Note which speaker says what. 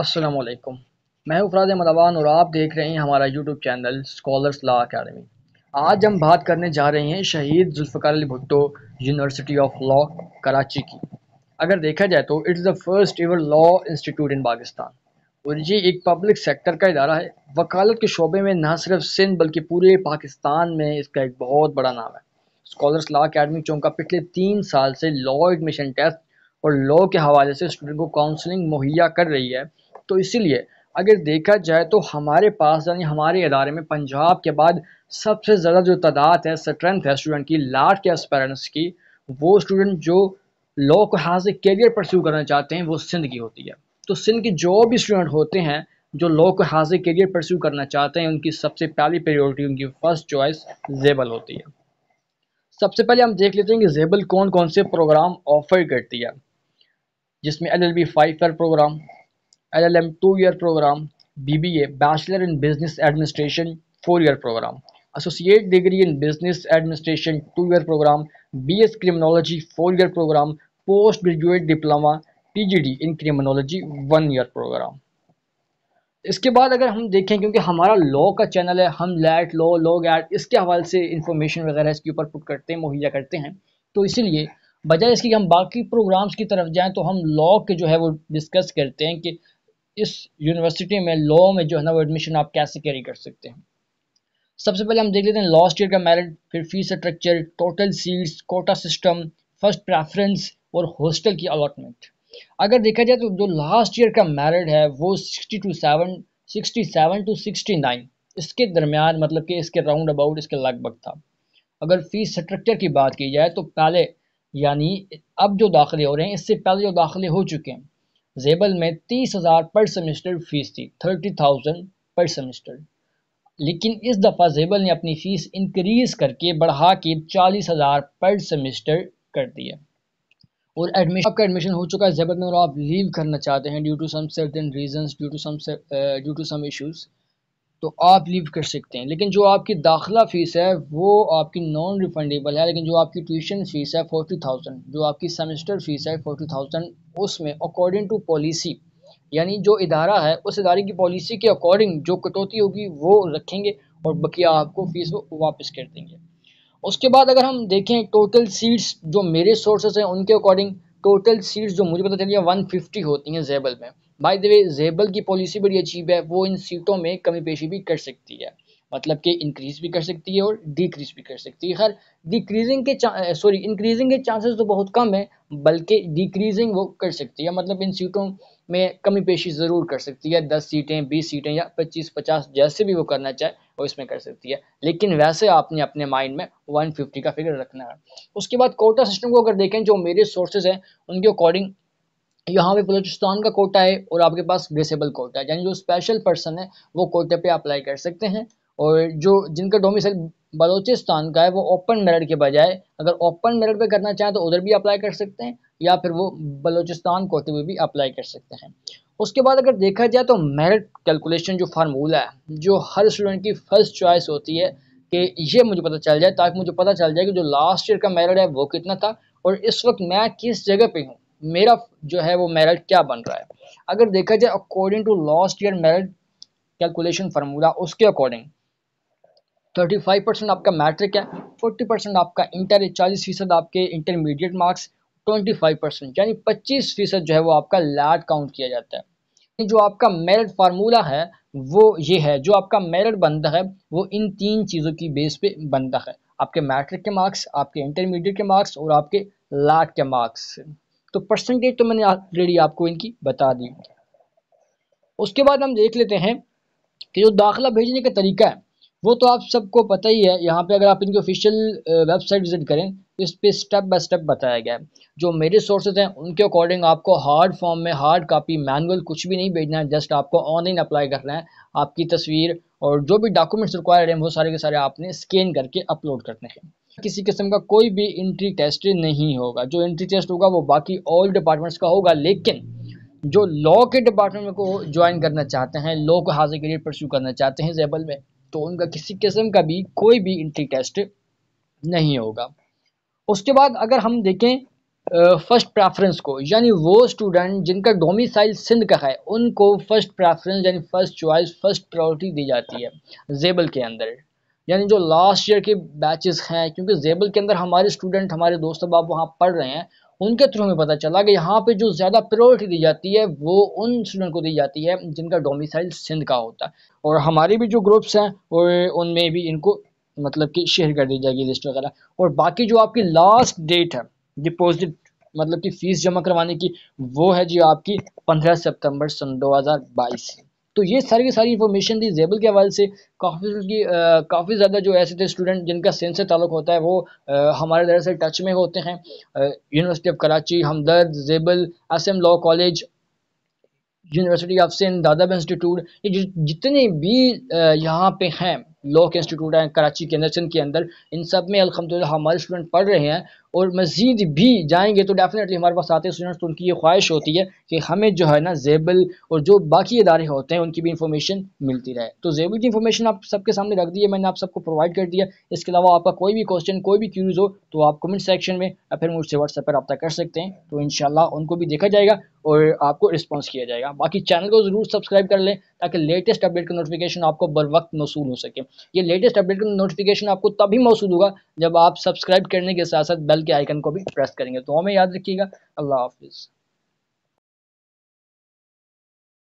Speaker 1: असलकम मैं उफराज मदवान और आप देख रहे हैं हमारा YouTube channel scholars law academy आज हम बात करने जा रहे हैं Shaheed Zulfikar Ali Bhutto university of law Karachi की अगर देखा जाए तो it's the first ever law institute in Pakistan और ये एक पब्लिक सेक्टर का इदारा है वकालत के शोबे में ना सिर्फ सिंध बल्कि पूरे पाकिस्तान में इसका एक बहुत बड़ा नाम है स्कॉलर्स लॉ अकेडमी चौंका पिछले तीन साल से लॉ एडमिशन टेस्ट और लॉ के हवाले से स्टूडेंट को काउंसलिंग मुहैया कर रही है तो इसीलिए अगर देखा जाए तो हमारे पास यानी हमारे इदारे में पंजाब के बाद सबसे ज़्यादा जो तादाद है स्ट्रेंथ है स्टूडेंट की लार्ज के एस्पेरेंट्स की वो स्टूडेंट जो लॉ को हाथ से कैरियर परस्यू करना चाहते हैं वो सिंध की होती है तो सिंध के जो भी स्टूडेंट होते हैं जो लॉ को हाथ से कैरियर परस्यू करना चाहते हैं उनकी सबसे पहली प्रायोरिटी उनकी फ़र्स्ट चॉइस जेबल होती है सबसे पहले हम देख लेते हैं कि जेबल कौन कौन से प्रोग्राम ऑफर करती है जिसमें L L B five year programme L L M two year programme B B A bachelor in business administration four year programme associate degree in business administration two year programme B S criminology four year programme post graduate diploma P G D in criminology one year programme इसके बाद अगर हम देखें क्योंकि हमारा law का channel है हम लैट लॉ लॉ गैट इसके हवाले से इंफॉर्मेशन वगैरह इसके ऊपर पुट करते हैं मुहैया करते हैं तो इसीलिए बजाय इसकी हम बाकी प्रोग्राम्स की तरफ जाएँ तो हम लॉ के जो है वो डिस्कस करते हैं कि इस यूनिवर्सिटी में लॉ में जो है ना वो एडमिशन आप कैसे कैरी कर सकते हैं सबसे पहले हम देख लेते हैं लास्ट ईयर का मेरिट फिर fees structure total seats quota system first preference और हॉस्टल की अलॉटमेंट अगर देखा जाए तो जो लास्ट ईयर का मेरिट है वो sixty two seven sixty seven to sixty nine इसके दरमियान मतलब कि इसके राउंड अबाउट इसके लगभग था अगर फीस स्ट्रक्चर की बात की जाए तो पहले यानी अब जो दाखिले हो रहे हैं इससे पहले जो दाखिले हो चुके हैं जेबल में तीस हज़ार पर सेमेस्टर फ़ीस थी थर्टी थाउजेंड पर सेमेस्टर लेकिन इस दफ़ा जेबल ने अपनी फ़ीस इंक्रीज़ करके बढ़ा के चालीस हज़ार पर सेमेस्टर कर दिया और एडमिशन आपका एडमिशन हो चुका है जेबल में और आप लीव करना चाहते हैं due to some certain reasons due to some due to some issues तो आप लीव कर सकते हैं लेकिन जो आपकी दाखिला फ़ीस है वो आपकी नॉन रिफंडेबल है लेकिन जो आपकी ट्यूशन फ़ीस है फोर्टी थाउजेंड जो आपकी सेमेस्टर फ़ीस है फोर्टी थाउजेंड उसमें अकॉर्डिंग टू पॉलिसी यानी जो इदारा है उस इदारे की पॉलिसी के अकॉर्डिंग जो कटौती होगी वो रखेंगे और बकिया आपको फ़ीस वो वापस कर देंगे उसके बाद अगर हम देखें टोटल सीट्स जो मेरे सोर्सेज हैं उनके अकॉर्डिंग टोटल सीट्स जो मुझे पता चलिए वन फिफ्टी होती हैं जेबल में बाय द वे जेबल की पॉलिसी बड़ी अजीब है वो इन सीटों में कमी पेशी भी कर सकती है मतलब कि इंक्रीज भी कर सकती है और डिक्रीज भी कर सकती है खैर डिक्रीजिंग के सॉरी इंक्रीजिंग eh, के चांसेस तो बहुत कम है बल्कि डिक्रीजिंग वो कर सकती है मतलब इन सीटों में कमी पेशी ज़रूर कर सकती है दस सीटें बीस सीटें या पच्चीस पचास जैसे भी वो करना चाहे वो इसमें कर सकती है लेकिन वैसे आपने अपने माइंड में वन फिफ्टी का फिगर रखना है उसके बाद कोटा सिस्टम को अगर देखें जो मेरे सोर्सेज हैं उनके अकॉर्डिंग यहाँ पे बलोचिस्तान का कोटा है और आपके पास ग्रेसेबल कोटा है यानी जो स्पेशल पर्सन है वो कोटे पे अप्लाई कर सकते हैं और जो जिनका डोमिसल बलोचिस्तान का है वो ओपन मेरिट के बजाय अगर ओपन मेरिट पे करना चाहें तो उधर भी अप्लाई कर सकते हैं या फिर वो बलोचिस्तान कोटे में भी अप्लाई कर सकते हैं उसके बाद अगर देखा जाए तो मेरिट कैलकुलेशन जो फार्मूला है जो हर स्टूडेंट की फर्स्ट चॉइस होती है कि ये मुझे पता चल जाए ताकि मुझे पता चल जाए कि जो लास्ट ईयर का मेरिट है वो कितना था और इस वक्त मैं किस जगह पर हूँ मेरा जो है वो मेरिट क्या बन रहा है अगर देखा जाए according to last year merit calculation formula उसके अकॉर्डिंग 35 परसेंट आपका मैट्रिक है 40 परसेंट आपका इंटर है चालीस फीसद आपके इंटरमीडिएट मार्क्स 25 परसेंट यानी 25 फीसद जो है वो आपका लैड काउंट किया जाता है जो आपका मेरिट फार्मूला है वो ये है जो आपका मेरिट बनता है वो इन तीन चीज़ों की बेस पे बनता है आपके मैट्रिक के मार्क्स आपके इंटरमीडिएट के मार्क्स और आपके लैट के मार्क्स तो परसेंटेज तो मैंने ऑलरेडी आपको इनकी बता दी उसके बाद हम देख लेते हैं कि जो दाखिला भेजने का तरीका है वो तो आप सबको पता ही है यहाँ पे अगर आप इनकी ऑफिशियल वेबसाइट विजिट करें इस पर स्टेप बाय स्टेप बताया गया है जो मेरे सोर्सेज हैं उनके अकॉर्डिंग आपको हार्ड फॉर्म में हार्ड कापी मैनुअल कुछ भी नहीं भेजना है जस्ट आपको ऑनलाइन अप्लाई करना है आपकी तस्वीर और जो भी डॉक्यूमेंट्स रिक्वायर्ड हैं वो सारे के सारे आपने स्कैन करके अपलोड करने हैं किसी किस्म का कोई भी इंट्री टेस्ट नहीं होगा जो इंट्री टेस्ट होगा वो बाकी ऑल डिपार्टमेंट्स का होगा लेकिन जो लॉ के डिपार्टमेंट को ज्वाइन करना चाहते हैं लॉ को हाजिर के लिए परस्यू करना चाहते हैं जैबल में तो उनका किसी किस्म का भी कोई भी इंट्री टेस्ट नहीं होगा उसके बाद अगर हम देखें फर्स्ट प्रेफरेंस को यानी वो स्टूडेंट जिनका डोमिसाइल सिंध का है उनको फर्स्ट प्रेफरेंस यानी फर्स्ट चॉइस फर्स्ट प्रायोरिटी दी जाती है जेबल के अंदर यानी जो लास्ट ईयर के बैचेस हैं क्योंकि जेबल के अंदर हमारे स्टूडेंट हमारे दोस्त बाप वहाँ पढ़ रहे हैं उनके थ्रू हमें पता चला कि यहाँ पे जो ज़्यादा प्रायोरिटी दी जाती है वो उन स्टूडेंट को दी जाती है जिनका डोमिसाइल सिंध का होता है और हमारे भी जो ग्रुप्स हैं और उनमें भी इनको मतलब कि शेयर कर दी जाएगी लिस्ट वगैरह और बाकी जो आपकी लास्ट डेट है डिपॉजिट मतलब कि फीस जमा करवाने की वो है जी आपकी 15 सितंबर सन 2022 तो ये सारी की सारी इन्फॉर्मेशन थी जेबल के हवाले से काफ़ी काफ़ी ज़्यादा जो ऐसे थे स्टूडेंट जिनका सेंस से ताल्लुक होता है वो आ, हमारे दरअसल टच में होते हैं यूनिवर्सिटी ऑफ कराची हमदर्द जेबल M law college university of Sindh Dadabhoy institute ये जितने भी यहाँ पे हैं लॉ के इंस्टीट्यूट हैं कराची के अंदर सिंध के अंदर इन सब में अलहमदिल्ला हमारे स्टूडेंट पढ़ रहे हैं और मज़ीद भी जाएंगे तो डेफिनेटली हमारे पास आते स्टूडेंट्स तो उनकी ये ख्वाहिश होती है कि हमें जो है ना जेबल और जो बाकी इदारे होते हैं उनकी भी इंफॉर्मेशन मिलती रहे तो जेबल की इंफॉर्मेशन आप सबके सामने रख दी है मैंने आप सबको प्रोवाइड कर दिया इसके अलावा आपका कोई भी क्वेश्चन कोई भी क्यूज़ हो तो आप कमेंट सेक्शन में या फिर मुझसे व्हाट्सएप पर रब्ता कर सकते हैं तो इन उनको भी देखा जाएगा और आपको रिस्पॉन्स किया जाएगा बाकी चैनल को ज़रूर सब्सक्राइब कर लें ताकि लेटेस्ट अपडेट का नोटिफिकेशन आपको बर वक्त मौसू हो सके ये लेटेस्ट अपडेट का नोटिफिकेशन आपको तभी मौसू होगा जब आप सब्सक्राइब करने के साथ साथ बेल बेल के आइकन को भी प्रेस करेंगे तो हमें याद रखिएगा अल्लाह हाफिज़